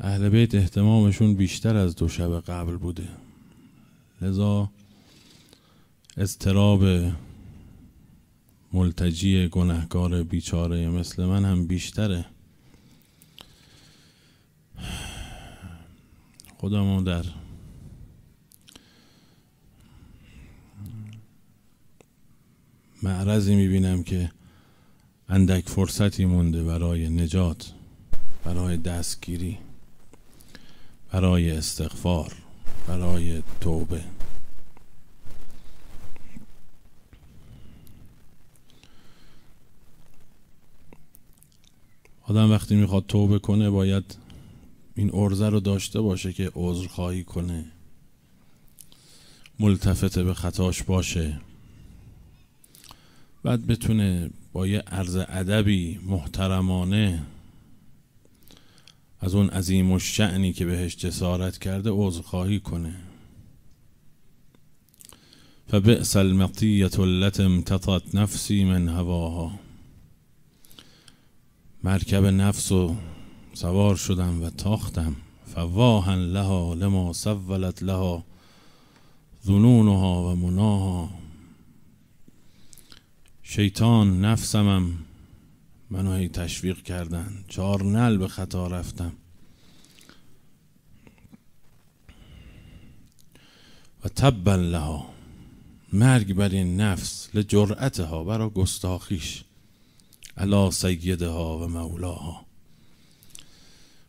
اهل بیت احتمامشون بیشتر از دو شب قبل بوده لذا اضطراب ملتجی گنهکار بیچاره مثل من هم بیشتره خودمو در معرضی میبینم که اندک فرصتی مونده برای نجات برای دستگیری برای استغفار برای توبه آدم وقتی میخواد توبه کنه باید این ارزه رو داشته باشه که عذر خواهی کنه ملتفت به خطاش باشه بعد بتونه با یه عرض ادبی محترمانه از اون عظیم و شعنی که بهش جسارت کرده عذرخواهی کنه فبئس المطیت التی امتطت نفسی من هواها مرکب نفس و سوار شدم و تاختم فواهن لها لما سولت لها ظنونها و مناها شیطان نفسمم منو هی تشویق کردن چهار نل به خطا رفتم و تبا لها مرگ بر این نفس لجرعتها برا گستاخیش علا سیدها و مولاها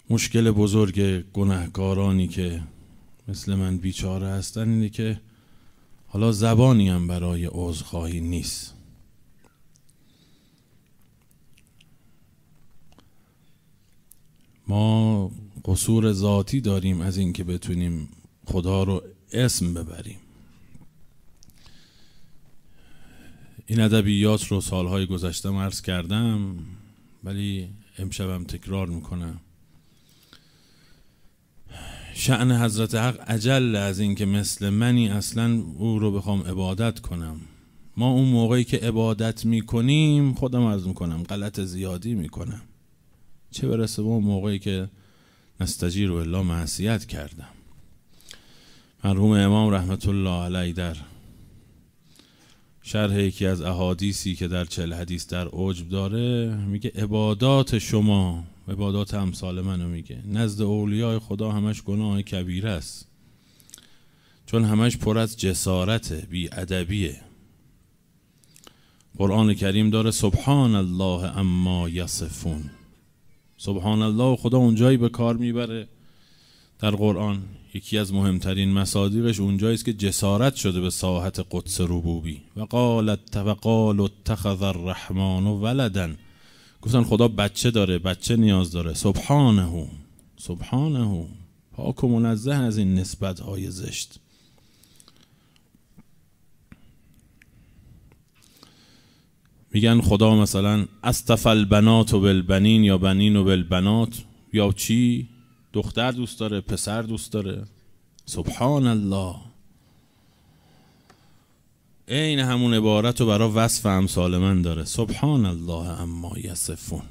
مشکل بزرگ گناهکارانی که مثل من بیچاره هستن اینه که حالا زبانی هم برای عذرخواهی نیست ما قصور ذاتی داریم از اینکه بتونیم خدا رو اسم ببریم این ادبیات رو سالهای گذشته عرض کردم ولی امشبم تکرار میکنم شعن حضرت حق عجل از اینکه مثل منی اصلا او رو بخوام عبادت کنم ما اون موقعی که عبادت میکنیم خودم از میکنم غلط زیادی میکنم چه برسه به اون موقعی که نستجیر و الله معصیت کردم مرحوم امام رحمت الله علیه در شرح یکی از احادیثی که در چل حدیث در عجب داره میگه عبادات شما عبادات امثال منو میگه نزد اولیای خدا همش گناه کبیره است چون همش پر از جسارت بی ادبیه قرآن کریم داره سبحان الله اما یصفون سبحان الله خدا اونجایی به کار میبره در قرآن یکی از مهمترین مصادیقش اونجایی است که جسارت شده به ساحت قدس ربوبی و قالت و قال اتخذ الرحمن ولدا گفتن خدا بچه داره بچه نیاز داره سبحانه سبحانه پاک و منزه از این نسبت های زشت میگن خدا مثلا تفل بنات و بلبنین یا بنین و بلبنات یا چی دختر دوست داره پسر دوست داره سبحان الله عین همون عبارت رو برای وصف امثال من داره سبحان الله اما یصفون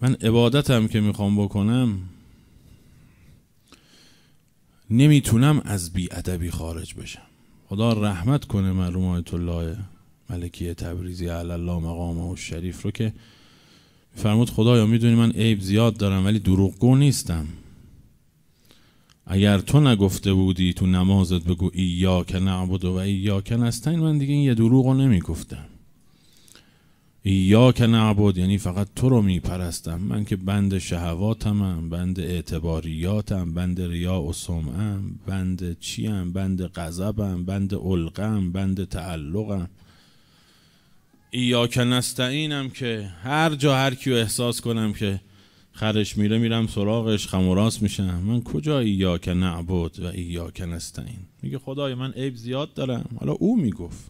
من عبادتم که میخوام بکنم نمیتونم از ادبی خارج بشم خدا رحمت کنه مرحوم آیت الله ملکی تبریزی علالله مقامه و شریف رو که فرمود خدایا میدونی من عیب زیاد دارم ولی دروغگو نیستم اگر تو نگفته بودی تو نمازت بگو ایا که نعبد و ایا که نستن من دیگه این یه دروغ رو نمیگفتم ایا که نعبد یعنی فقط تو رو پرستم من که بند شهواتمم بند اعتباریاتم بند ریا و سمعم بند چیم بند غضبم بند علقم بند تعلقم ایاک نستعینم که هر جا هر کیو احساس کنم که خرش میره میرم سراغش خموراس میشم من کجا ایاک نعبد و ایاک نستعین میگه خدای من عیب زیاد دارم حالا او میگفت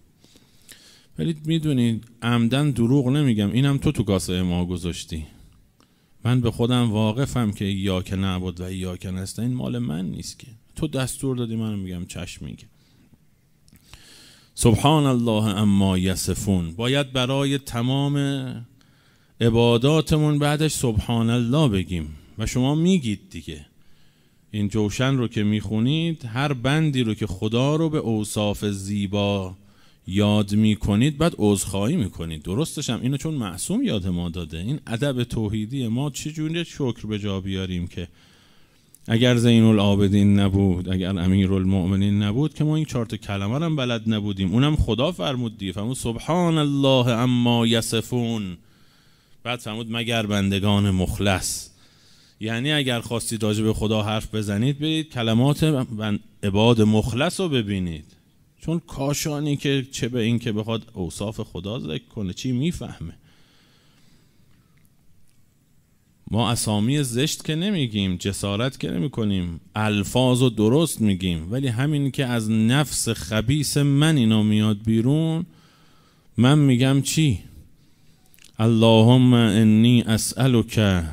ولی میدونید عمدن دروغ نمیگم اینم تو تو کاسه ما گذاشتی من به خودم واقفم که ایاک نعبد و ایاک نستعین مال من نیست که تو دستور دادی منو میگم چشم میگه سبحان الله اما یسفون باید برای تمام عباداتمون بعدش سبحان الله بگیم و شما میگید دیگه این جوشن رو که میخونید هر بندی رو که خدا رو به اوصاف زیبا یاد میکنید بعد عذرخواهی میکنید درستش هم اینو چون معصوم یاد ما داده این ادب توحیدی ما چجوری شکر به جا بیاریم که اگر زین العابدین نبود اگر امیر المؤمنین نبود که ما این چهار تا کلمه رو بلد نبودیم اونم خدا فرمود دیگه فرمود سبحان الله اما یسفون بعد فرمود مگر بندگان مخلص یعنی اگر خواستید راجع به خدا حرف بزنید برید کلمات عباد مخلص رو ببینید چون کاشانی که چه به این که بخواد اوصاف خدا ذکر کنه چی میفهمه ما اسامی زشت که نمیگیم جسارت که نمی کنیم الفاظ و درست میگیم ولی همین که از نفس خبیس من اینا میاد بیرون من میگم چی اللهم انی اسألک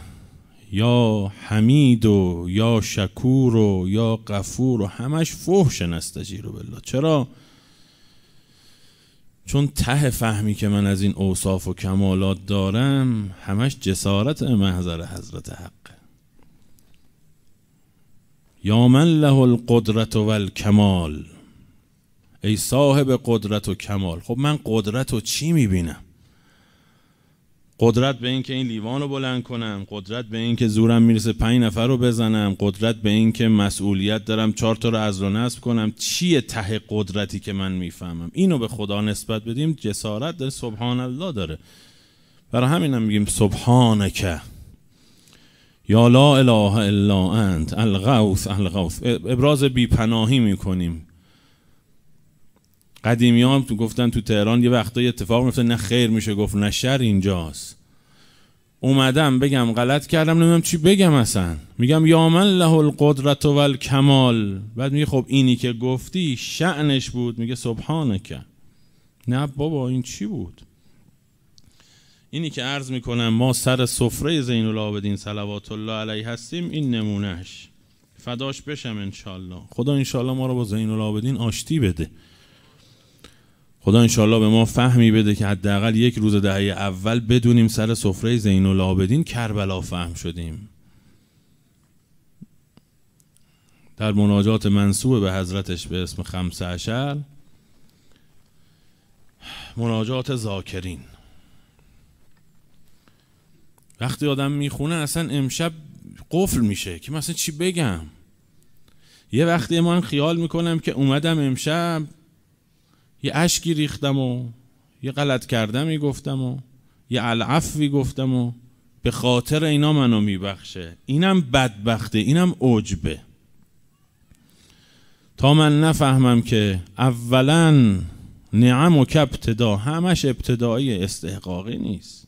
یا حمید و یا شکور و یا قفور و همش فحش رو بالله چرا چون ته فهمی که من از این اوصاف و کمالات دارم همش جسارت محضر حضرت حق یا من له القدرت و الکمال ای صاحب قدرت و کمال خب من قدرت و چی میبینم قدرت به اینکه این لیوان رو بلند کنم قدرت به اینکه زورم میرسه پنج نفر رو بزنم قدرت به اینکه مسئولیت دارم چهار تا رو از رو نصب کنم چیه ته قدرتی که من میفهمم اینو به خدا نسبت بدیم جسارت داره سبحان الله داره برای همینم میگیم سبحانک یا لا اله الا انت الغوث الغوث ابراز بیپناهی میکنیم قدیمی هم تو گفتن تو تهران یه یه اتفاق میفته نه خیر میشه گفت نه شر اینجاست اومدم بگم غلط کردم نمیدونم چی بگم اصلا میگم یا من له القدرت و کمال. بعد میگه خب اینی که گفتی شعنش بود میگه که نه بابا این چی بود اینی که عرض میکنم ما سر سفره زین العابدین صلوات الله علیه هستیم این نمونهش فداش بشم انشالله خدا انشالله ما رو با زین آشتی بده خدا انشالله به ما فهمی بده که حداقل یک روز دهه اول بدونیم سر سفره زین العابدین کربلا فهم شدیم در مناجات منصوب به حضرتش به اسم خمسه عشر مناجات زاکرین وقتی آدم میخونه اصلا امشب قفل میشه که مثلا چی بگم یه وقتی من خیال میکنم که اومدم امشب یه اشکی ریختم و یه غلط کردمی گفتم و یه العفوی گفتم و به خاطر اینا منو میبخشه اینم بدبخته اینم عجبه تا من نفهمم که اولا نعم و ابتدا همش ابتدایی استحقاقی نیست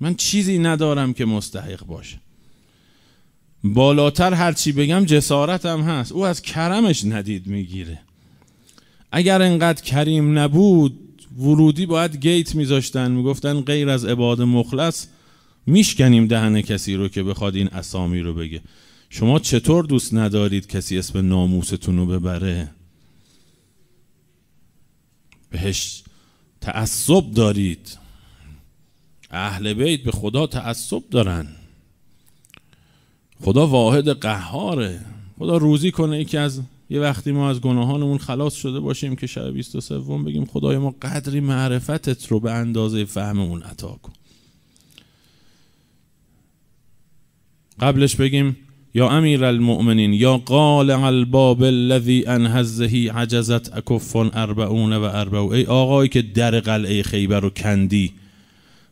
من چیزی ندارم که مستحق باشه بالاتر هرچی بگم جسارتم هست او از کرمش ندید میگیره اگر انقدر کریم نبود ورودی باید گیت میذاشتن میگفتن غیر از عباد مخلص میشکنیم دهن کسی رو که بخواد این اسامی رو بگه شما چطور دوست ندارید کسی اسم ناموستون رو ببره بهش تعصب دارید اهل بیت به خدا تعصب دارن خدا واحد قهاره خدا روزی کنه یکی از یه وقتی ما از گناهانمون خلاص شده باشیم که شب 23 بگیم خدای ما قدری معرفتت رو به اندازه فهممون عطا کن قبلش بگیم یا امیر المؤمنین یا قال الباب الذي انهزهی عجزت اکفون اربعون و اربعو ای آقایی که در قلعه خیبر رو کندی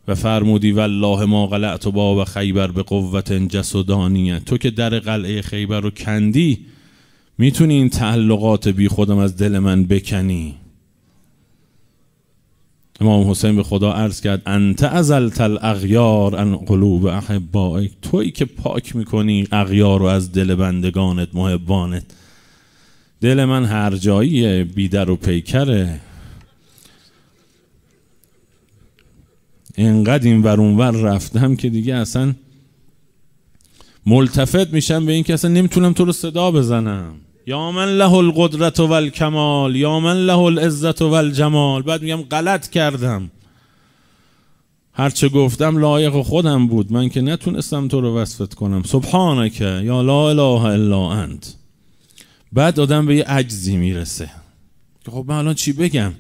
و فرمودی والله ما قلعت باب خیبر به قوت جسدانیه تو که در قلعه خیبر رو کندی میتونی این تعلقات بی خودم از دل من بکنی امام حسین به خدا عرض کرد انت ازلت الاغیار ان قلوب احبائک توی که پاک میکنی اغیار رو از دل بندگانت محبانت دل من هر جاییه بیدر و پیکره انقدر این ورون ور رفتم که دیگه اصلا ملتفت میشم به این که اصلا نمیتونم تو رو صدا بزنم یا من له القدرت و الکمال یا من له العزت و الجمال بعد میگم غلط کردم هرچه گفتم لایق خودم بود من که نتونستم تو رو وصفت کنم سبحانک یا لا اله الا انت بعد آدم به یه عجزی میرسه خب من الان چی بگم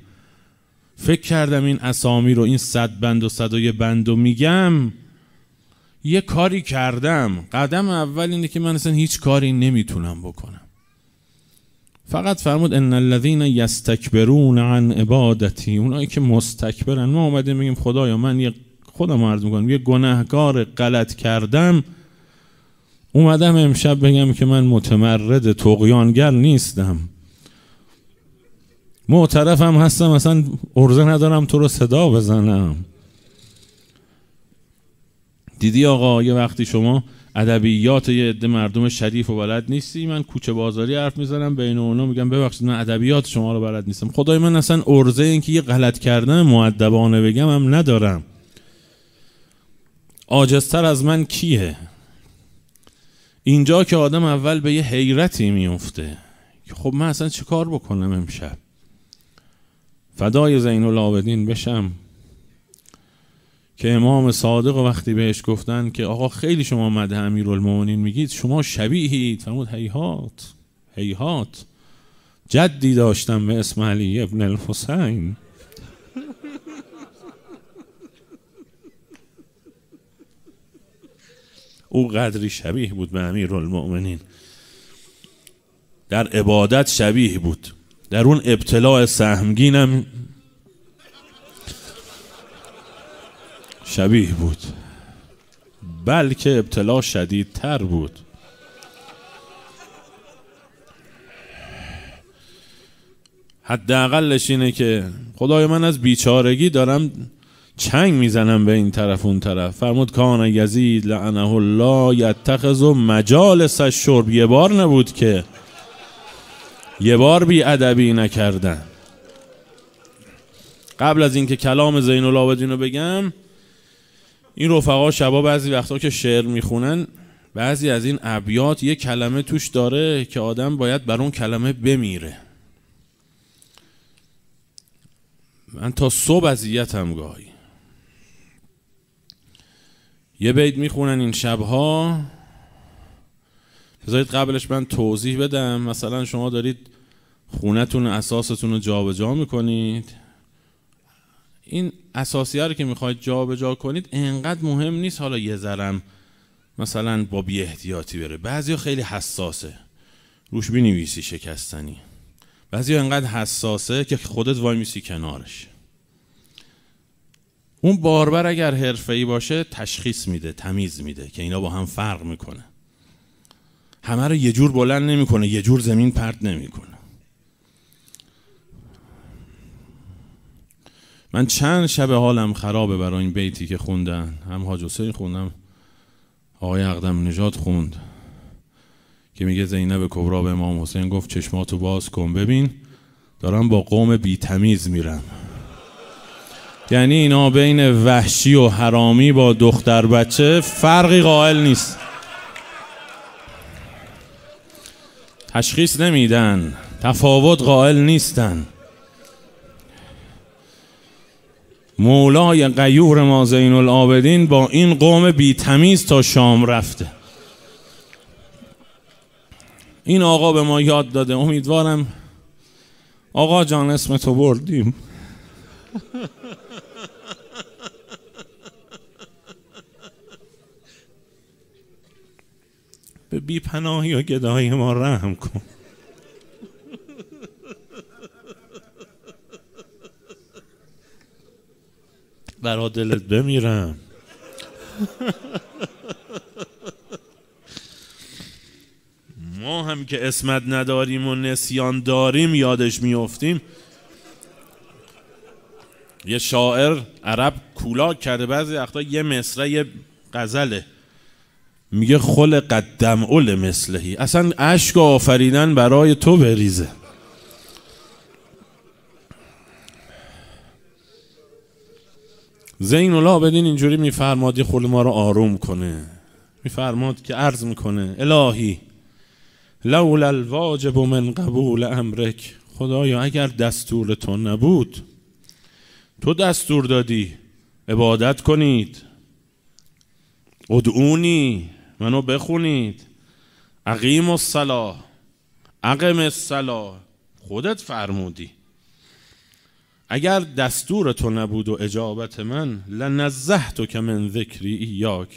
فکر کردم این اسامی رو این صد بند و صد و بند و میگم یه کاری کردم قدم اول اینه که من اصلا هیچ کاری نمیتونم بکنم فقط فرمود ان الذین یستکبرون عن عبادتی اونایی که مستکبرن ما اومدیم میگیم خدایا من یه خودم عرض میکنم یه گناهکار غلط کردم اومدم امشب بگم که من متمرد تقیانگر نیستم معترفم هستم اصلا ارزه ندارم تو رو صدا بزنم دیدی آقا یه وقتی شما ادبیات یه عده مردم شریف و بلد نیستی من کوچه بازاری حرف میزنم بین اونا میگم ببخشید من ادبیات شما رو بلد نیستم خدای من اصلا ارزه این که یه غلط کردن معدبانه بگم هم ندارم آجستر از من کیه اینجا که آدم اول به یه حیرتی میفته که خب من اصلا چه کار بکنم امشب فدای زین العابدین بشم که امام صادق وقتی بهش گفتن که آقا خیلی شما مده امیرالمومنین میگید شما شبیهید فرمود هیهات هیهات جدی داشتم به اسم علی ابن الحسین او قدری شبیه بود به امیر المؤمنین در عبادت شبیه بود در اون ابتلاع سهمگینم شبیه بود بلکه ابتلا تر بود حداقلش اینه که خدای من از بیچارگی دارم چنگ میزنم به این طرف اون طرف فرمود کان یزید لعنه الله یتخذ و مجالس شرب یه بار نبود که یه بار بی ادبی نکردن قبل از اینکه کلام زین العابدین رو بگم این رفقا شبا بعضی وقتا که شعر میخونن بعضی از این ابیات یه کلمه توش داره که آدم باید بر اون کلمه بمیره من تا صبح اذیتم گاهی یه بیت میخونن این شبها بذارید قبلش من توضیح بدم مثلا شما دارید خونتون اساستون رو جابجا میکنید این اساسیه رو که میخواید جابجا کنید انقدر مهم نیست حالا یه ذرم مثلا با بی احتیاطی بره بعضیا خیلی حساسه روش بینویسی شکستنی بعضیا انقدر حساسه که خودت وای میسی کنارش اون باربر اگر حرفه‌ای باشه تشخیص میده تمیز میده که اینا با هم فرق میکنه همه رو یه جور بلند نمیکنه یه جور زمین پرت نمیکنه من چند شب حالم خرابه برای این بیتی که خوندن هم حاج حسین خوندم آقای اقدم نجات خوند که میگه زینب کبرا به امام حسین گفت چشماتو باز کن ببین دارم با قوم تمیز میرم یعنی اینا بین وحشی و حرامی با دختر بچه فرقی قائل نیست تشخیص نمیدن تفاوت قائل نیستن مولای قیور ما زین العابدین با این قوم بی تمیز تا شام رفته این آقا به ما یاد داده امیدوارم آقا جان اسم تو بردیم به پناهی و گدای ما رحم کن برا دلت بمیرم ما هم که اسمت نداریم و نسیان داریم یادش میافتیم یه شاعر عرب کولا کرده بعضی وقتا یه مصره یه غزله میگه قدم اول مثلهی اصلا اشک آفریدن برای تو بریزه زین بدین اینجوری میفرماد یه خود ما رو آروم کنه میفرماد که عرض میکنه الهی لول الواجب من قبول امرک خدایا اگر دستور تو نبود تو دستور دادی عبادت کنید ادعونی منو بخونید و صلاح عقم الصلاح خودت فرمودی اگر دستور تو نبود و اجابت من لنزه تو که من ذکری ایاک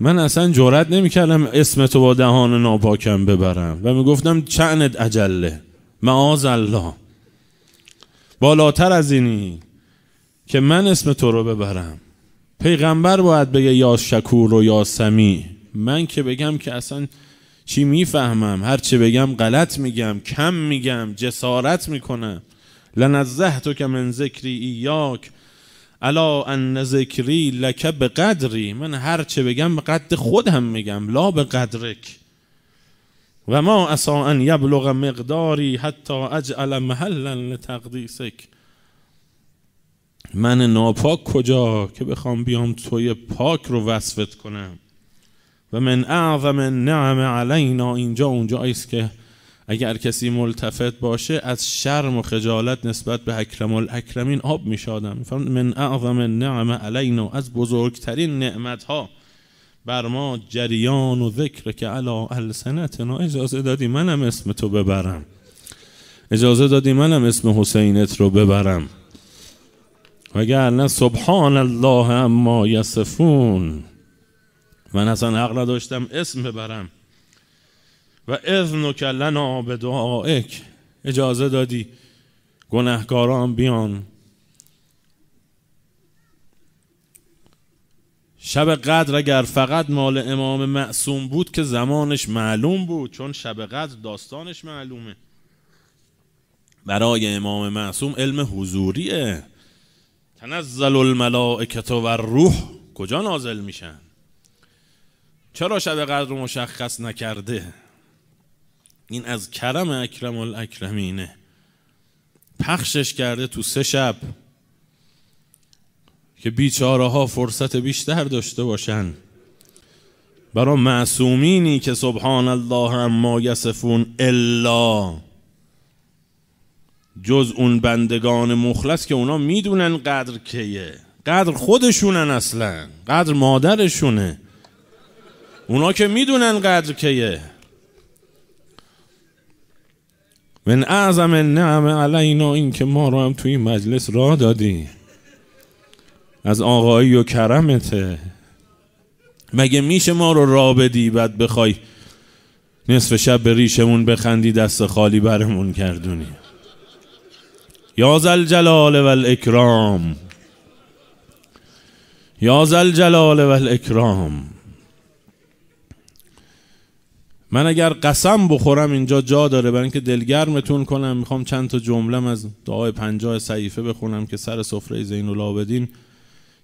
من اصلا جرأت نمیکردم اسم تو با دهان ناپاکم ببرم و میگفتم چند اجله، معاذ الله بالاتر از اینی که من اسم تو رو ببرم پیغمبر باید بگه یا شکور و یا سمی من که بگم که اصلا چی میفهمم هر چی بگم غلط میگم کم میگم جسارت میکنم که من ذکری ایاک الا ان ذکری لکه به قدری من هر چه بگم به قد خودم میگم لا به قدرک و ما اصا ان یبلغ مقداری حتی اجعل محلا لتقدیسک من ناپاک کجا که بخوام بیام توی پاک رو وصفت کنم و من اعظم نعم علینا اینجا اونجا است که اگر کسی ملتفت باشه از شرم و خجالت نسبت به اکرم الاکرمین آب می شادم من اعظم نعم علینا از بزرگترین نعمت ها بر ما جریان و ذکر که علا السنتنا اجازه دادی منم اسم تو ببرم اجازه دادی منم اسم حسینت رو ببرم وگرنه سبحان الله اما یصفون من اصلا حق نداشتم اسم ببرم و اذن و کلنا به دعائک اجازه دادی گنهکاران بیان شب قدر اگر فقط مال امام معصوم بود که زمانش معلوم بود چون شب قدر داستانش معلومه برای امام معصوم علم حضوریه تنزل الملائکت و روح کجا نازل میشن چرا شب قدر رو مشخص نکرده این از کرم اکرم الاکرمینه پخشش کرده تو سه شب که بیچاره ها فرصت بیشتر داشته باشن برا معصومینی که سبحان الله اما یسفون الا جز اون بندگان مخلص که اونا میدونن قدر کیه قدر خودشونن اصلا قدر مادرشونه اونا که میدونن قدر کیه من اعظم نعم علینا این که ما رو هم توی این مجلس را دادی از آقایی و کرمته مگه میشه ما رو را بدی بعد بخوای نصف شب به ریشمون بخندی دست خالی برمون کردونی یا زل جلال و الاکرام یا زل جلال و الاکرام من اگر قسم بخورم اینجا جا داره برای اینکه دلگرمتون کنم میخوام چند تا جمله از دعای پنجاه صحیفه بخونم که سر سفره زین العابدین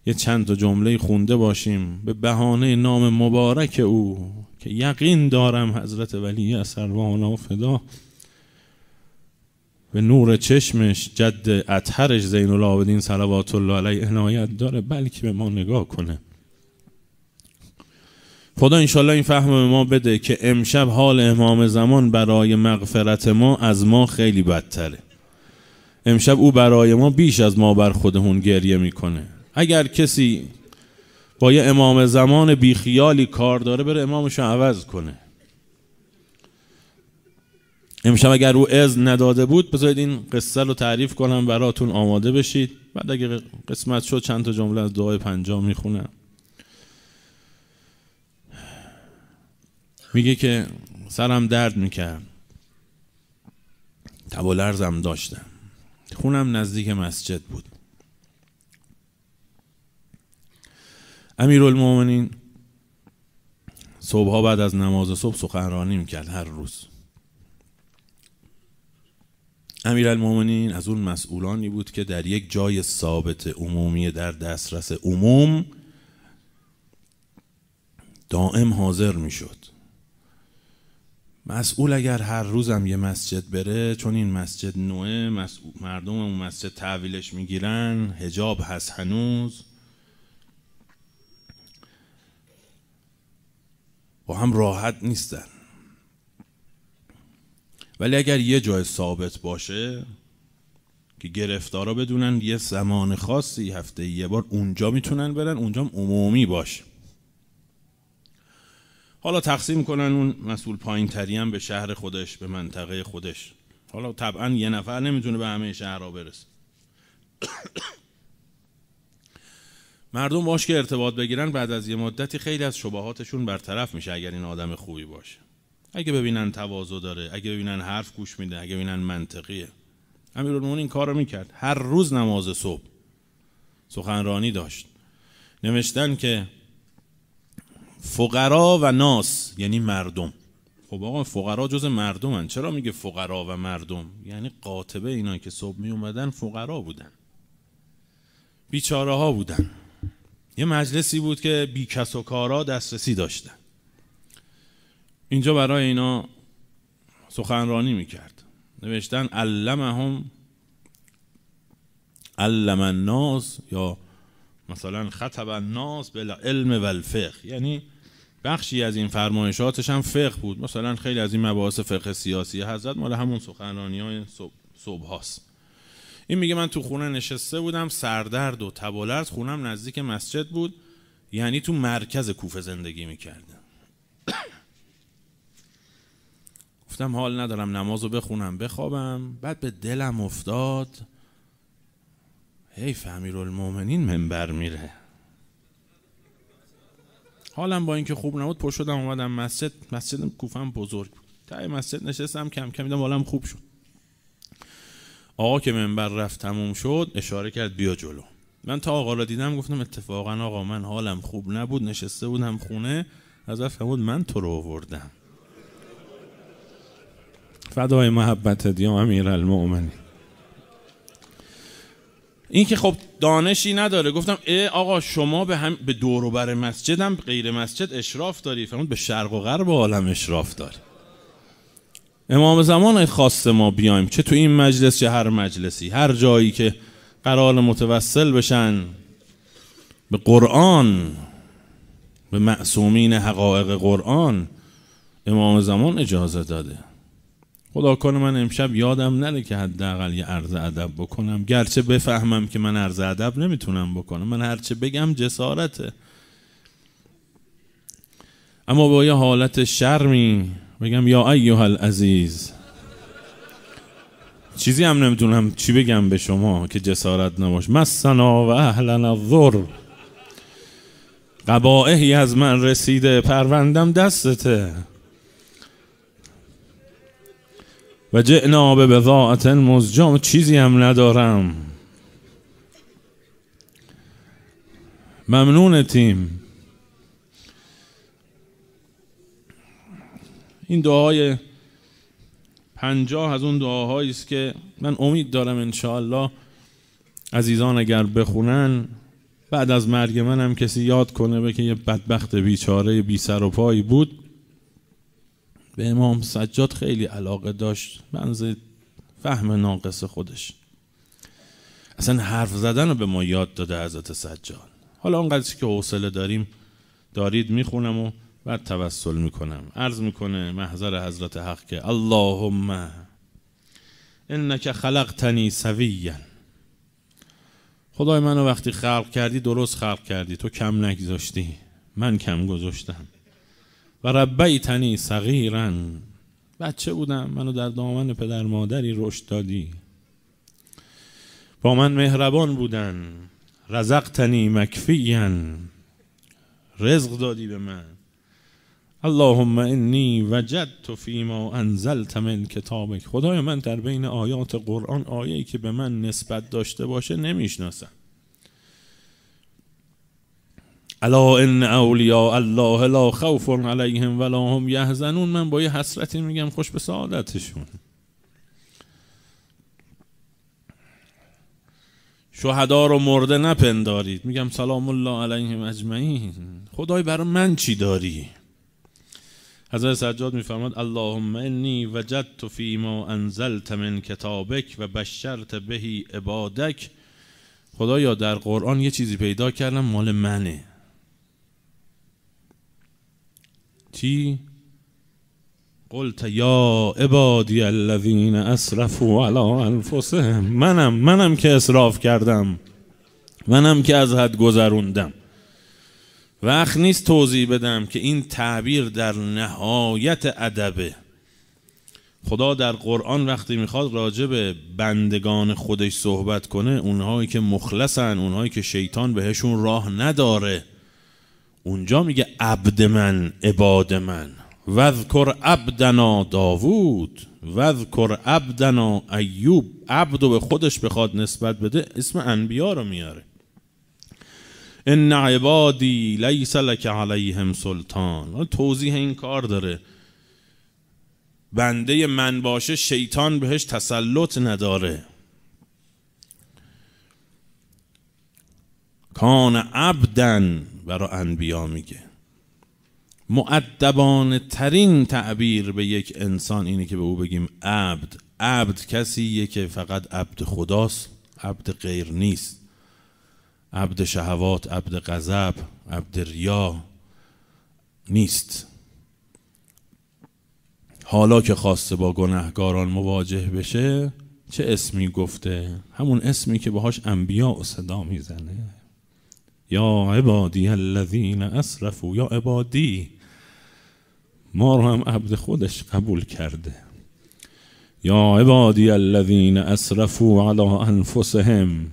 یه چند تا جمله خونده باشیم به بهانه نام مبارک او که یقین دارم حضرت ولی اثر و فدا به نور چشمش جد اطهرش زین العابدین صلوات الله علیه عنایت داره بلکه به ما نگاه کنه خدا انشالله این فهم به ما بده که امشب حال امام زمان برای مغفرت ما از ما خیلی بدتره امشب او برای ما بیش از ما بر خودمون گریه میکنه اگر کسی با یه امام زمان بیخیالی کار داره بره امامش عوض کنه امشب اگر او از نداده بود بذارید این قصه رو تعریف کنم براتون آماده بشید بعد اگر قسمت شد چند تا جمله از دعای پنجام میخونم میگه که سرم درد میکرد تب و لرزم داشتم خونم نزدیک مسجد بود المومنین صبحها بعد از نماز صبح سخنرانی میکرد هر روز المومنین از اون مسئولانی بود که در یک جای ثابت عمومی در دسترس عموم دائم حاضر میشد مسئول اگر هر روزم یه مسجد بره چون این مسجد نوعه مردم اون مسجد تحویلش میگیرن هجاب هست هنوز با هم راحت نیستن ولی اگر یه جای ثابت باشه که گرفتارا بدونن یه زمان خاصی هفته یه بار اونجا میتونن برن اونجا عمومی باشه حالا تقسیم کنن اون مسئول پایین تری هم به شهر خودش به منطقه خودش حالا طبعا یه نفر نمیتونه به همه شهرها برسه مردم باش که ارتباط بگیرن بعد از یه مدتی خیلی از شبهاتشون برطرف میشه اگر این آدم خوبی باشه اگه ببینن تواضع داره اگه ببینن حرف گوش میده اگه ببینن منطقیه امیرالمومنین این کارو میکرد هر روز نماز صبح سخنرانی داشت نوشتن که فقرا و ناس یعنی مردم خب آقا فقرا جز مردمن چرا میگه فقرا و مردم یعنی قاطبه اینا که صبح می اومدن فقرا بودن بیچاره ها بودن یه مجلسی بود که بیکس و کارا دسترسی داشتن اینجا برای اینا سخنرانی میکرد نوشتن علمهم علم الناس یا مثلا خطب الناس علم و یعنی بخشی از این فرمایشاتش هم فقه بود مثلا خیلی از این مباحث فقه سیاسی حضرت مال همون سخنانی های صبح, هاست. این میگه من تو خونه نشسته بودم سردرد و تبالرد خونم نزدیک مسجد بود یعنی تو مرکز کوفه زندگی میکردم گفتم حال ندارم نمازو بخونم بخوابم بعد به دلم افتاد حیف من منبر میره حالم با اینکه خوب نبود پر شدم اومدم مسجد مسجد کوفم بزرگ بود تای مسجد نشستم کم کم دیدم حالم خوب شد آقا که منبر رفت تموم شد اشاره کرد بیا جلو من تا آقا را دیدم گفتم اتفاقا آقا من حالم خوب نبود نشسته بودم خونه از بود من تو رو آوردم فدای محبت دیام امیر المؤمنین این که خب دانشی نداره گفتم ای آقا شما به هم به دور بر مسجدم غیر مسجد اشراف داری فرمود به شرق و غرب عالم اشراف داری امام زمان خواست ما بیایم چه تو این مجلس چه هر مجلسی هر جایی که قرار متوسل بشن به قرآن به معصومین حقایق قرآن امام زمان اجازه داده خدا کنه من امشب یادم نره که حداقل یه عرض ادب بکنم گرچه بفهمم که من عرض ادب نمیتونم بکنم من هرچه بگم جسارته اما با یه حالت شرمی بگم یا ایها العزیز چیزی هم نمیتونم چی بگم به شما که جسارت نباش مسنا و اهلنا نظر قبائهی از من رسیده پروندم دستته و جعنا به بضاعت مزجام چیزی هم ندارم ممنون تیم این دعای پنجاه از اون دعاهایی است که من امید دارم انشاءالله عزیزان اگر بخونن بعد از مرگ هم کسی یاد کنه به که یه بدبخت بیچاره بی سر و پایی بود به امام سجاد خیلی علاقه داشت منزه فهم ناقص خودش اصلا حرف زدن رو به ما یاد داده حضرت سجاد حالا آنقدر که حوصله داریم دارید میخونم و بعد توسل میکنم عرض میکنه محضر حضرت حق که اللهم انک خلقتنی سویا خدای منو وقتی خلق کردی درست خلق کردی تو کم نگذاشتی من کم گذاشتم و ربیتنی صغیرا بچه بودم منو در دامن پدر مادری رشد دادی با من مهربان بودن رزقتنی مکفیین رزق دادی به من اللهم انی وجدت فیما انزلت من کتابک خدای من در بین آیات قرآن آیه‌ای که به من نسبت داشته باشه نمیشناسم الا ان اولیاء الله لا خوف علیهم ولا هم یحزنون من با یه حسرتی میگم خوش به سعادتشون شهدا رو مرده نپندارید میگم سلام الله علیهم اجمعین خدای برای من چی داری حضرت سجاد میفرماد اللهم انی وجدت فی ما انزلت من کتابک و بشرت بهی عبادک خدایا در قرآن یه چیزی پیدا کردم مال منه چی؟ قلت یا عبادی الذین اسرفوا علی انفسهم منم منم که اسراف کردم منم که از حد گذروندم وقت نیست توضیح بدم که این تعبیر در نهایت ادبه خدا در قرآن وقتی میخواد راجع به بندگان خودش صحبت کنه اونهایی که مخلصن اونهایی که شیطان بهشون راه نداره اونجا میگه عبد من عباد من وذکر عبدنا داوود وذکر عبدنا ایوب عبد به خودش بخواد نسبت بده اسم انبیا رو میاره ان عبادی لیس لک علیهم سلطان توضیح این کار داره بنده من باشه شیطان بهش تسلط نداره کان عبدن برای انبیا میگه معدبانه ترین تعبیر به یک انسان اینه که به او بگیم عبد عبد کسیه که فقط عبد خداست عبد غیر نیست عبد شهوات عبد غضب عبد ریا نیست حالا که خواسته با گناهکاران مواجه بشه چه اسمی گفته همون اسمی که باهاش انبیا و صدا میزنه یا عبادی الذین اسرفو یا عبادی ما رو هم عبد خودش قبول کرده یا عبادی الذین اسرفو علی انفسهم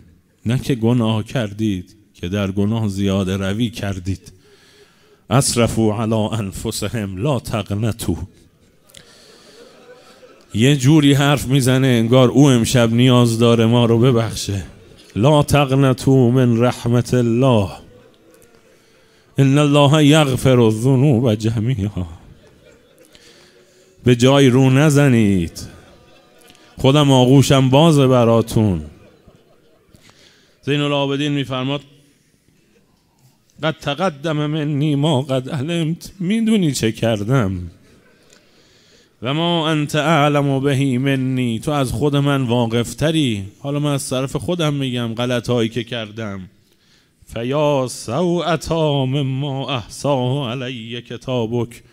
نه که گناه کردید که در گناه زیاده روی کردید اسرفوا علی انفسهم لا تقنتو یه جوری حرف میزنه انگار او امشب نیاز داره ما رو ببخشه لا تقنطوا من رحمت الله ان الله یغفر الذنوب جمیعا به جای رو نزنید خودم آغوشم بازه براتون زین العابدین میفرماد قد تقدم منی ما قد علمت میدونی چه کردم و ما انت اعلم بهی منی تو از خود من واقفتری حالا من از طرف خودم میگم غلط هایی که کردم فیا سوعتا مما احسا علی کتابک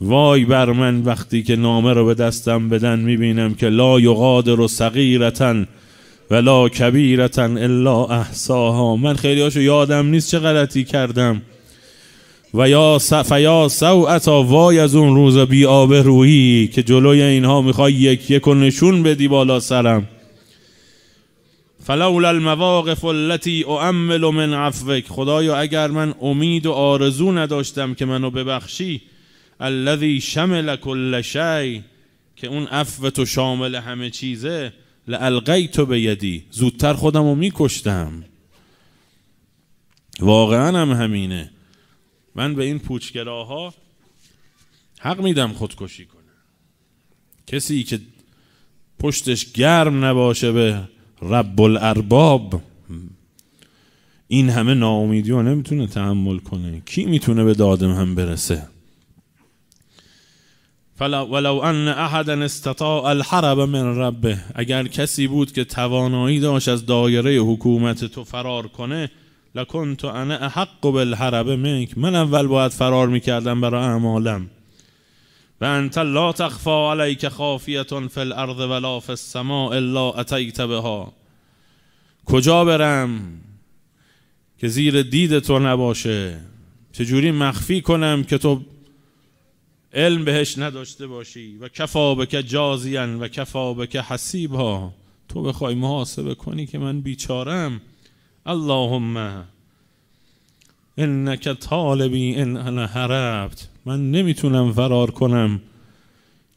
وای بر من وقتی که نامه رو به دستم بدن میبینم که لا یقادر و صغیرتن ولا کبیرتن الا احساها من خیلی هاشو یادم نیست چه غلطی کردم و یا فیا اتا وای از اون روز بی آب رویی که جلوی اینها میخوای یک یک و نشون بدی بالا سرم فلول المواقف التی اعمل من عفوک خدایا اگر من امید و آرزو نداشتم که منو ببخشی الذی شمل کل شیء که اون عفو تو شامل همه چیزه تو به یدی زودتر خودم رو میکشتم واقعا هم همینه من به این پوچگراها حق میدم خودکشی کنه کسی که پشتش گرم نباشه به رب الارباب این همه ناامیدی و نمیتونه تحمل کنه کی میتونه به دادم هم برسه ولو ان احدا استطاع الحرب من ربه اگر کسی بود که توانایی داشت از دایره حکومت تو فرار کنه تو انا احق بالحرب منک من اول باید فرار میکردم برای اعمالم و انت لا تخفا علیک خافیتون فی الارض ولا فی السماء الا اتیت بها کجا برم که زیر دید تو نباشه چجوری مخفی کنم که تو علم بهش نداشته باشی و کفا که جازیان و کفا بک حسیبها تو بخوای محاسبه کنی که من بیچارم اللهم انک طالبی ان انا هربت من نمیتونم فرار کنم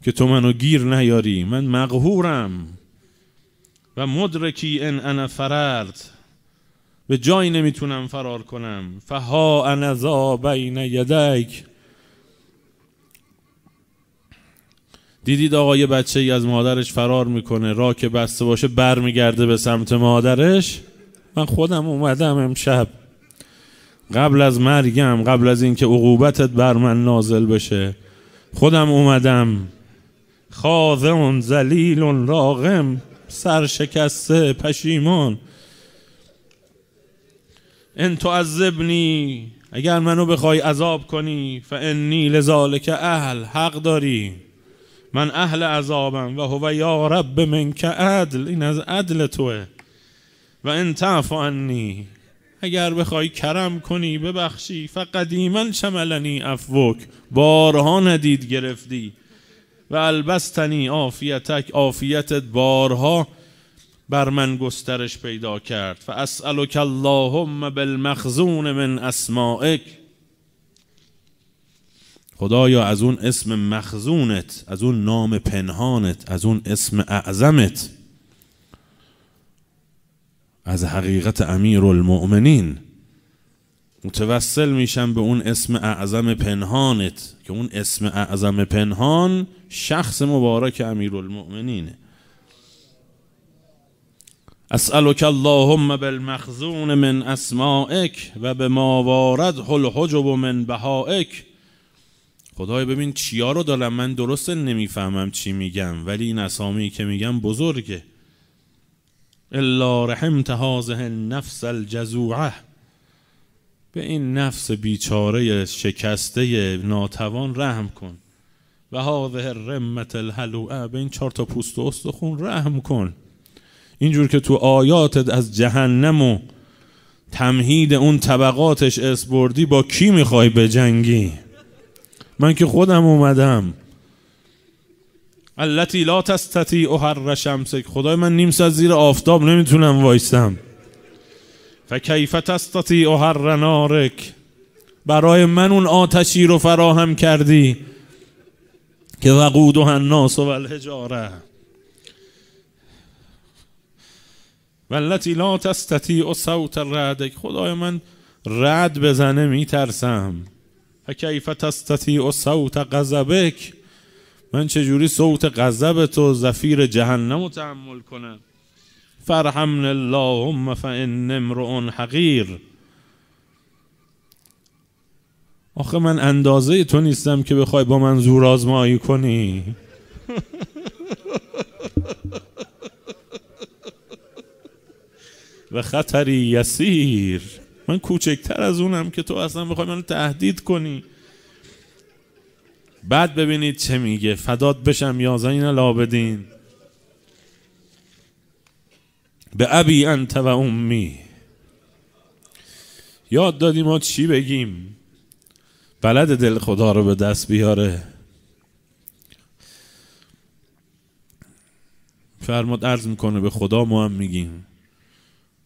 که تو منو گیر نیاری من مقهورم و مدرکی ان انا فررت به جایی نمیتونم فرار کنم فها انا ذا بین یدک دیدید آقای بچه ای از مادرش فرار میکنه را که بسته باشه برمیگرده به سمت مادرش من خودم اومدم امشب قبل از مرگم قبل از اینکه عقوبتت بر من نازل بشه خودم اومدم خاضعون ذلیل راغم سرشکسته پشیمان ان تعذبنی اگر منو بخوای عذاب کنی فانی لذالک اهل حق داری من اهل عذابم و هو یا رب من که عدل این از عدل توه و تعفو عنی اگر بخوای کرم کنی ببخشی فقدیمن شملنی افوک بارها ندید گرفتی و البستنی آفیتک آفیتت بارها بر من گسترش پیدا کرد و اسألک اللهم بالمخزون من اسمائک خدایا از اون اسم مخزونت از اون نام پنهانت از اون اسم اعظمت از حقیقت امیر المؤمنین متوسل میشم به اون اسم اعظم پنهانت که اون اسم اعظم پنهان شخص مبارک امیر المؤمنینه که اللهم بالمخزون من اسمائک و به ما وارد حل حجب من بهائک خدای ببین چیا رو دارم من درست نمیفهمم چی میگم ولی این اسامی که میگم بزرگه الا رحمت هازه النفس الجزوعه به این نفس بیچاره شکسته ناتوان رحم کن و هاذه رمت الهلوعه به این چهار تا پوست و استخون رحم کن اینجور که تو آیات از جهنم و تمهید اون طبقاتش اسبردی با کی میخوای بجنگی من که خودم اومدم التی لا تستطیع هر شمسک خدای من نیم ساعت زیر آفتاب نمیتونم وایستم فکیف تستطیع هر نارک برای من اون آتشی رو فراهم کردی که وقود و الناس و الحجاره ولتی لا تستطیع صوت ردک خدای من رد بزنه میترسم فکیف تستطیع صوت غضبک من چجوری صوت غضب تو زفیر جهنم رو تحمل کنم فرحمن اللهم فان امرؤ حقیر آخه من اندازه تو نیستم که بخوای با من زور آزمایی کنی و خطری یسیر من کوچکتر از اونم که تو اصلا بخوای منو تهدید کنی بعد ببینید چه میگه فداد بشم یا زین لابدین به ابی انت و امی یاد دادی ما چی بگیم بلد دل خدا رو به دست بیاره فرماد عرض میکنه به خدا ما هم میگیم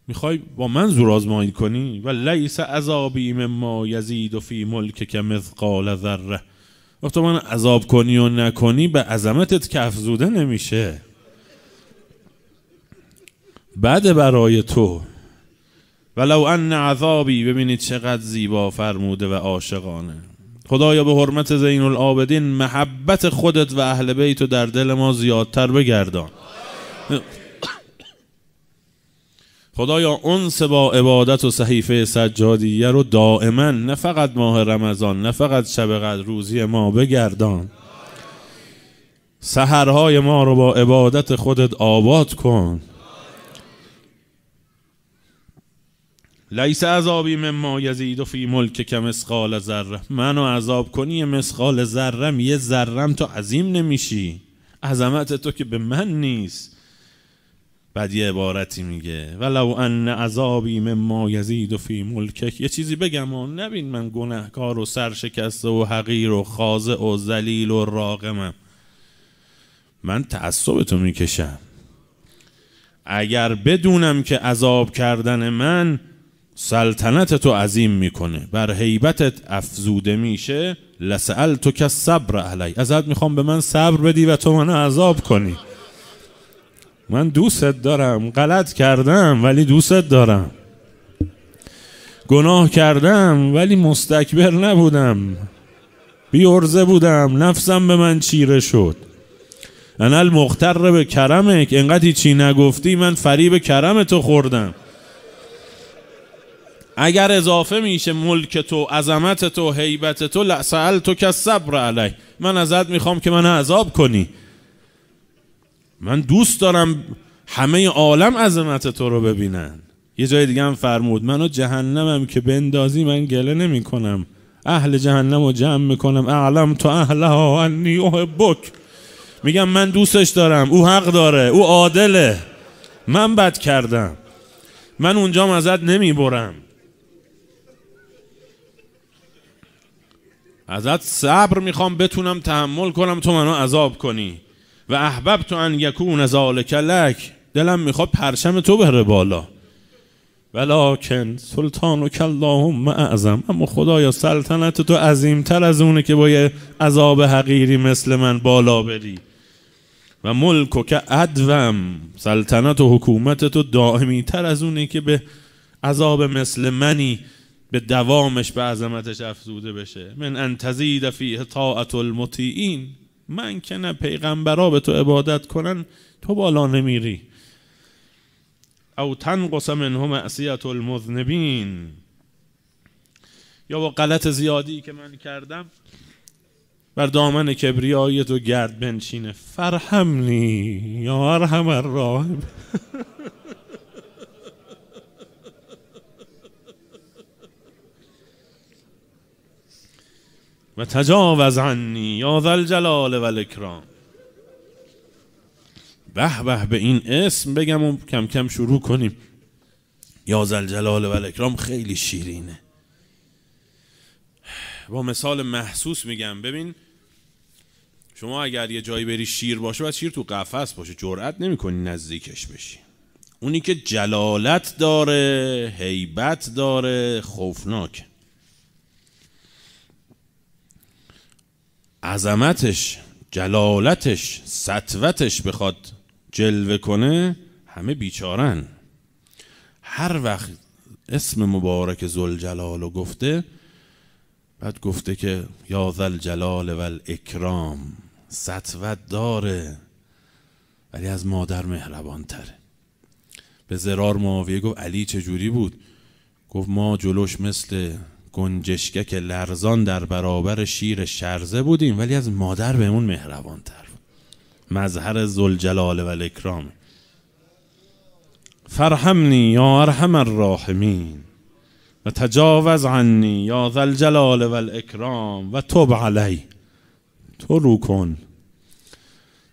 میخوای با من زور آزمایی کنی و لیس عذابی ما یزید و فی ملک که مثقال ذره تو من عذاب کنی و نکنی به عظمتت کف زوده نمیشه بعد برای تو ولو ان عذابی ببینید چقدر زیبا فرموده و عاشقانه خدایا به حرمت زین العابدین محبت خودت و اهل بیت در دل ما زیادتر بگردان خدایا اون با عبادت و صحیفه سجادیه رو دائما نه فقط ماه رمضان نه فقط شب قدر روزی ما بگردان سهرهای ما رو با عبادت خودت آباد کن لیس عذابی ما یزید و فی ملک کم اسقال ذره منو عذاب کنی مسقال ذرم یه ذرم تو عظیم نمیشی عظمت تو که به من نیست بعد یه عبارتی میگه ولو ان عذابی مما یزید و فی ملکه یه چیزی بگم و نبین من گناهکار و سرشکسته و حقیر و خاضع و ذلیل و راقمم من تعصبتو میکشم اگر بدونم که عذاب کردن من سلطنت تو عظیم میکنه بر حیبتت افزوده میشه لسأل تو که صبر علی ازت میخوام به من صبر بدی و تو منو عذاب کنی من دوستت دارم غلط کردم ولی دوستت دارم گناه کردم ولی مستکبر نبودم ارزه بودم نفسم به من چیره شد انا المختر به کرمک انقدر چی نگفتی من فریب کرم تو خوردم اگر اضافه میشه ملک تو عظمت تو حیبت تو لسعل تو که صبر علی من ازت میخوام که من عذاب کنی من دوست دارم همه عالم عظمت تو رو ببینن یه جای دیگه هم فرمود منو جهنمم که بندازی من گله نمی کنم اهل جهنم رو جمع میکنم اعلم تو اهل ها انی بک میگم من دوستش دارم او حق داره او عادله من بد کردم من اونجا ازت برم ازت صبر میخوام بتونم تحمل کنم تو منو عذاب کنی و احبب تو ان یکون ذالک لک دلم میخواد پرچم تو بره بالا ولکن سلطان و کلهم اعظم اما خدایا سلطنت تو عظیمتر از اونه که با یه عذاب حقیری مثل من بالا بری و ملک و که عدوم سلطنت و حکومت تو دائمی تر از اونه که به عذاب مثل منی به دوامش به عظمتش افزوده بشه من انتزید فیه طاعت المطیعین من که نه پیغمبرا به تو عبادت کنن تو بالا نمیری او قسم منه اسیت المذنبین یا با غلط زیادی که من کردم بر دامن کبریای تو گرد بنشینه فرحمنی یا ارحم راه و تجاوز عنی یا جلال و الکرام به به به این اسم بگم و کم کم شروع کنیم یا ذل جلال و الکرام خیلی شیرینه با مثال محسوس میگم ببین شما اگر یه جایی بری شیر باشه و شیر تو قفس باشه جرأت نمیکنی نزدیکش بشی اونی که جلالت داره هیبت داره خوفناک عظمتش جلالتش سطوتش بخواد جلوه کنه همه بیچارن هر وقت اسم مبارک زلجلال رو گفته بعد گفته که یا ذل جلال و اکرام سطوت داره ولی از مادر مهربان تره به زرار معاویه گفت علی چجوری بود گفت ما جلوش مثل گنجشکه که لرزان در برابر شیر شرزه بودیم ولی از مادر بهمون مهربان تر مظهر زلجلال و الاکرام فرحمنی یا ارحم الراحمین و تجاوز عنی یا زلجلال و الاکرام و تو علی تو رو کن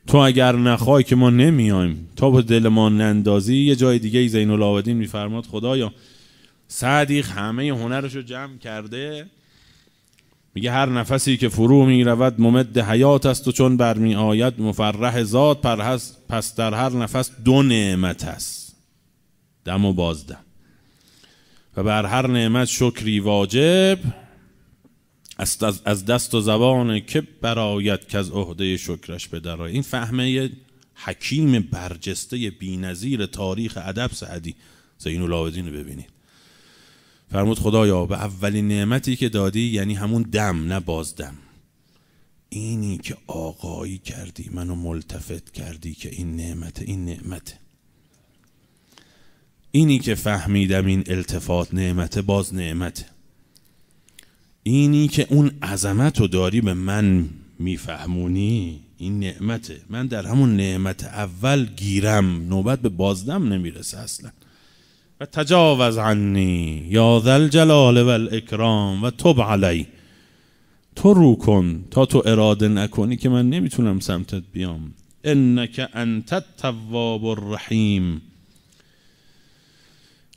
تو اگر نخوای که ما نمیایم تا به دل ما نندازی یه جای دیگه زین العابدین میفرماد خدایا صدیق همه هنرش رو جمع کرده میگه هر نفسی که فرو می رود ممد حیات است و چون برمی آید مفرح ذات پس در هر نفس دو نعمت است دم و بازدم و بر هر نعمت شکری واجب از دست و زبان که براید که از عهده شکرش به این فهمه حکیم برجسته بینظیر تاریخ ادب سعدی زین العابدین رو ببینید فرمود خدایا به اولین نعمتی که دادی یعنی همون دم نه بازدم اینی که آقایی کردی منو ملتفت کردی که این نعمت این نعمت اینی که فهمیدم این التفات نعمت باز نعمت اینی که اون عظمت رو داری به من میفهمونی این نعمته من در همون نعمت اول گیرم نوبت به بازدم نمیرسه اصلا و تجاوز عنی یا ذل جلال و الاکرام و علی تو رو کن تا تو اراده نکنی که من نمیتونم سمتت بیام انک انت التواب الرحیم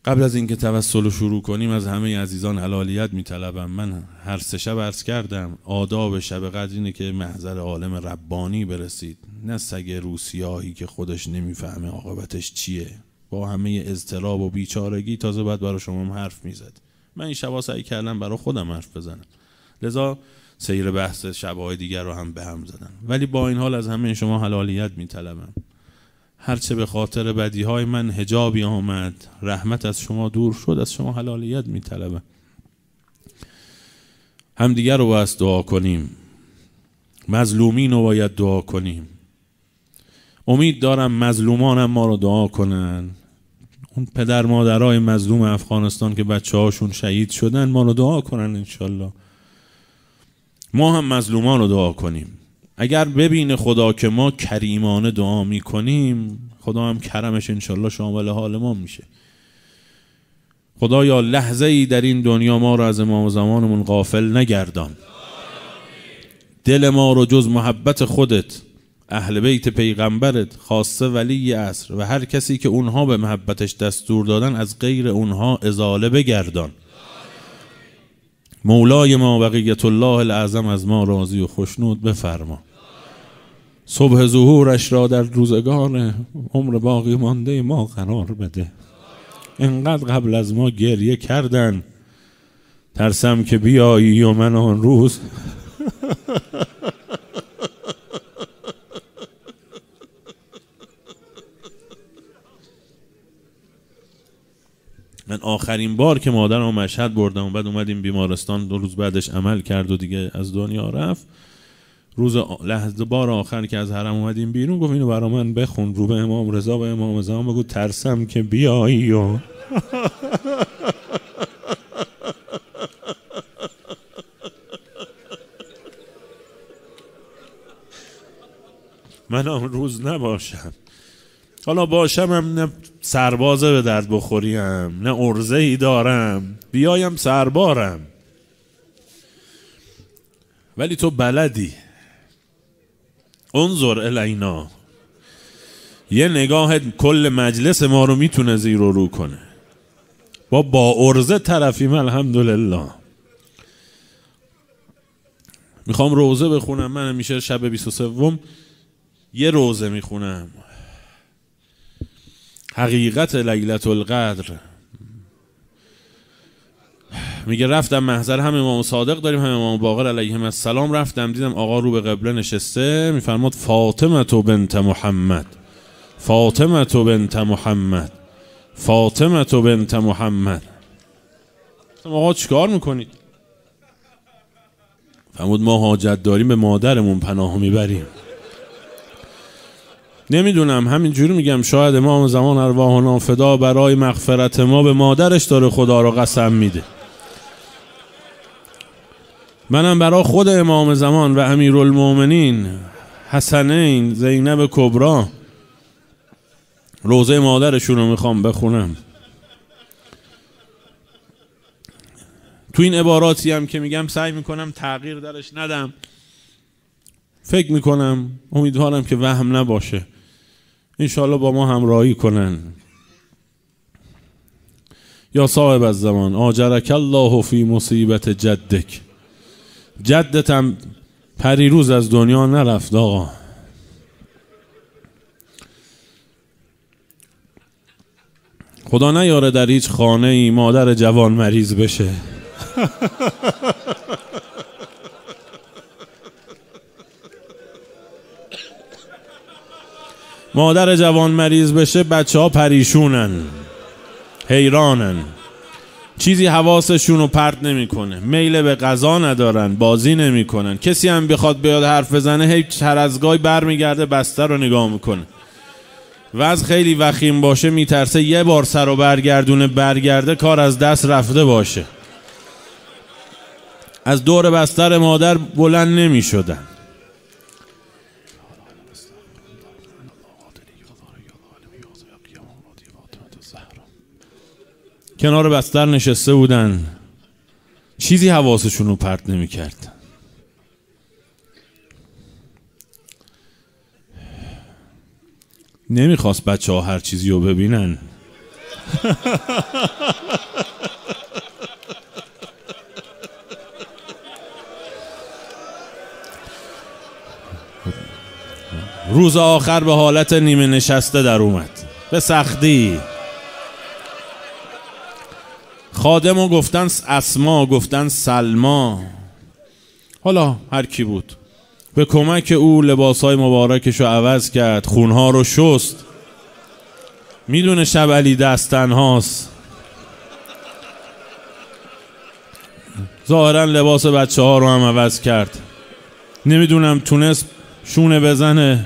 قبل از اینکه توسل و شروع کنیم از همه عزیزان حلالیت میطلبم من هر سه شب عرض کردم آداب شب قدر اینه که محضر عالم ربانی برسید نه سگ روسیاهی که خودش نمیفهمه عاقبتش چیه با همه اضطراب و بیچارگی تازه بعد برای شما هم حرف میزد من این شبا سعی کردم برای خودم حرف بزنم لذا سیر بحث شبهای دیگر رو هم به هم زدم ولی با این حال از همه شما حلالیت میطلبم هرچه به خاطر بدی های من هجابی آمد رحمت از شما دور شد از شما حلالیت میطلبم دیگر رو باید دعا کنیم مظلومین رو باید دعا کنیم امید دارم مظلومانم ما رو دعا کنن اون پدر مادرای مظلوم افغانستان که بچه هاشون شهید شدن ما رو دعا کنن انشالله ما هم مظلومان رو دعا کنیم اگر ببینه خدا که ما کریمانه دعا میکنیم خدا هم کرمش انشالله شامل حال ما میشه خدایا لحظه ای در این دنیا ما رو از امام زمانمون غافل نگردان دل ما رو جز محبت خودت اهل بیت پیغمبرت خاصه ولی اصر و هر کسی که اونها به محبتش دستور دادن از غیر اونها ازاله بگردان مولای ما بقیت الله العظم از ما راضی و خشنود بفرما صبح ظهورش را در روزگار عمر باقی مانده ما قرار بده انقدر قبل از ما گریه کردن ترسم که بیایی و من آن روز من آخرین بار که مادرم مشهد بردم و بعد اومدیم بیمارستان دو روز بعدش عمل کرد و دیگه از دنیا رفت روز لحظه بار آخر که از حرم اومدیم بیرون گفت اینو برا من بخون رو به امام رضا و امام زمان بگو ترسم که بیایی و من آن روز نباشم حالا باشم هم سربازه به درد بخوریم نه ارزه ای دارم بیایم سربارم ولی تو بلدی انظر الینا یه نگاه کل مجلس ما رو میتونه زیر و رو کنه با با ارزه طرفیم الحمدلله میخوام روزه بخونم من میشه شب 23 یه روزه میخونم حقیقت لیلت القدر میگه رفتم محضر هم امام صادق داریم هم امام باقر علیه السلام رفتم دیدم آقا رو به قبله نشسته میفرماد فاطمه تو بنت محمد فاطمه تو بنت محمد فاطمه تو بنت محمد آقا چیکار میکنید فرمود ما حاجت داریم به مادرمون پناه میبریم نمیدونم همینجوری میگم شاید امام زمان ارواحنا فدا برای مغفرت ما به مادرش داره خدا را قسم میده منم برای خود امام زمان و المومنین حسنین زینب کبرا روزه مادرشون رو میخوام بخونم تو این عباراتی هم که میگم سعی میکنم تغییر درش ندم فکر میکنم امیدوارم که وهم نباشه انشاءالله با ما همراهی کنن یا صاحب از زمان آجرک الله فی مصیبت جدک جدتم پریروز از دنیا نرفت آقا خدا نیاره در هیچ خانه ای مادر جوان مریض بشه مادر جوان مریض بشه بچه ها پریشونن حیرانن چیزی حواسشون رو پرت نمیکنه میل به غذا ندارن بازی نمیکنن کسی هم بخواد بیاد حرف بزنه هیچ هر از گای برمیگرده بستر رو نگاه میکنه وز خیلی وخیم باشه میترسه یه بار سر و برگردونه برگرده کار از دست رفته باشه از دور بستر مادر بلند نمی کنار بستر نشسته بودن چیزی حواسشون رو پرت نمیکرد نمیخواست بچه هر چیزی رو ببینن روز آخر به حالت نیمه نشسته در اومد به سختی خادم و گفتن اسما گفتن سلما حالا هر کی بود به کمک او های مبارکش رو عوض کرد خونها رو شست میدونه شب علی دست هاست ظاهرا لباس بچه ها رو هم عوض کرد نمیدونم تونست شونه بزنه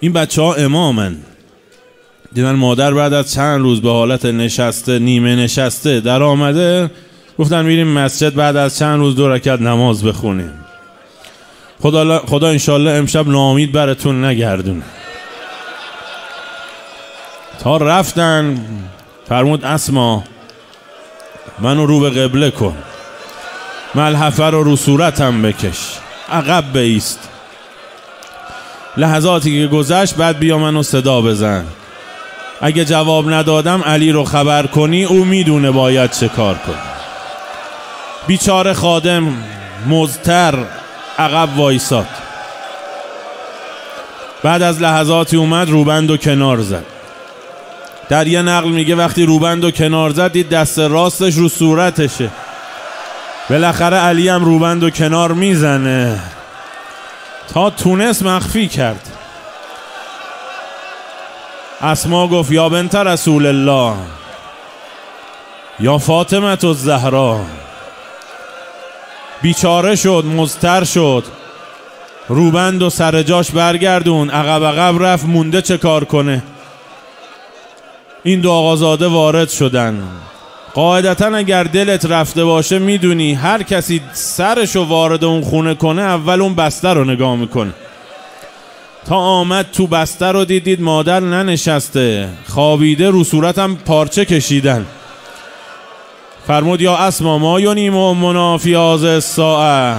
این بچه ها امامن دیدن مادر بعد از چند روز به حالت نشسته نیمه نشسته در آمده گفتن میریم مسجد بعد از چند روز دو رکعت نماز بخونیم خدا, خدا انشالله امشب نامید براتون نگردون تا رفتن فرمود اسما منو رو به قبله کن ملحفه رو رو صورتم بکش عقب بیست لحظاتی که گذشت بعد بیا منو صدا بزن اگه جواب ندادم علی رو خبر کنی او میدونه باید چه کار کنی بیچار خادم مزتر عقب وایساد بعد از لحظاتی اومد روبند و کنار زد در یه نقل میگه وقتی روبند و کنار زد دید دست راستش رو صورتشه بالاخره علی هم روبند و کنار میزنه تا تونست مخفی کرد اسما گفت یا بنت رسول الله یا فاطمت و زهرا بیچاره شد مزتر شد روبند و سر جاش برگردون عقب عقب رفت مونده چه کار کنه این دو آقازاده وارد شدن قاعدتا اگر دلت رفته باشه میدونی هر کسی سرشو وارد اون خونه کنه اول اون بستر رو نگاه میکنه تا آمد تو بسته رو دیدید مادر ننشسته خوابیده رو صورتم پارچه کشیدن فرمود یا اسما ما یونیم و منافی از ساعه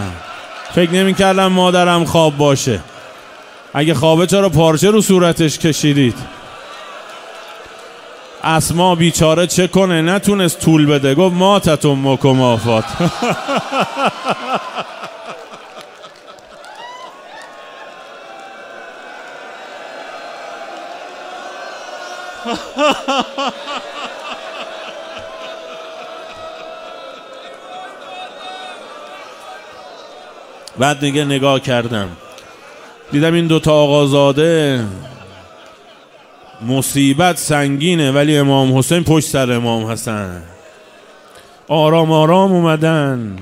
فکر نمی کردم مادرم خواب باشه اگه خوابه چرا پارچه رو صورتش کشیدید اسما بیچاره چه کنه نتونست طول بده گفت ما تتم مکم آفات بعد دیگه نگاه کردم دیدم این دوتا آقازاده مصیبت سنگینه ولی امام حسین پشت سر امام حسن آرام آرام اومدن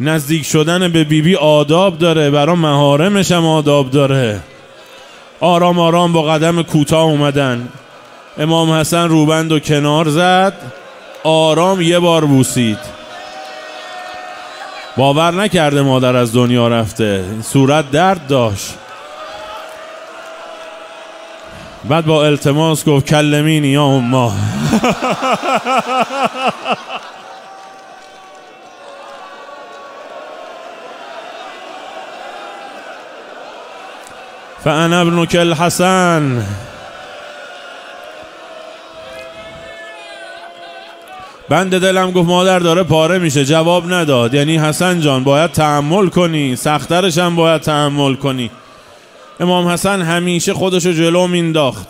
نزدیک شدن به بیبی بی آداب داره برا مهارمشم هم آداب داره آرام آرام با قدم کوتاه اومدن امام حسن روبند و کنار زد آرام یه بار بوسید باور نکرده مادر از دنیا رفته صورت درد داشت بعد با التماس گفت کلمینی یا اما فانا ابنک الحسن بند دلم گفت مادر داره پاره میشه جواب نداد یعنی حسن جان باید تحمل کنی سخترش هم باید تحمل کنی امام حسن همیشه خودشو جلو مینداخت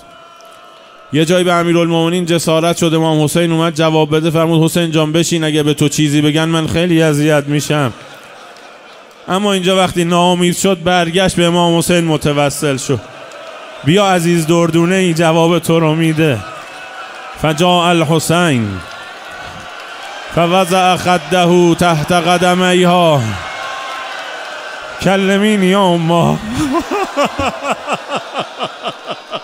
یه جایی به امیرالمومنین جسارت شد امام حسین اومد جواب بده فرمود حسین جان بشین اگه به تو چیزی بگن من خیلی اذیت میشم اما اینجا وقتی ناامید شد برگشت به امام حسین متوسل شد بیا عزیز دردونه ای جواب تو رو میده فجاء الحسین فوضع خده تحت ایها کلمین یا اما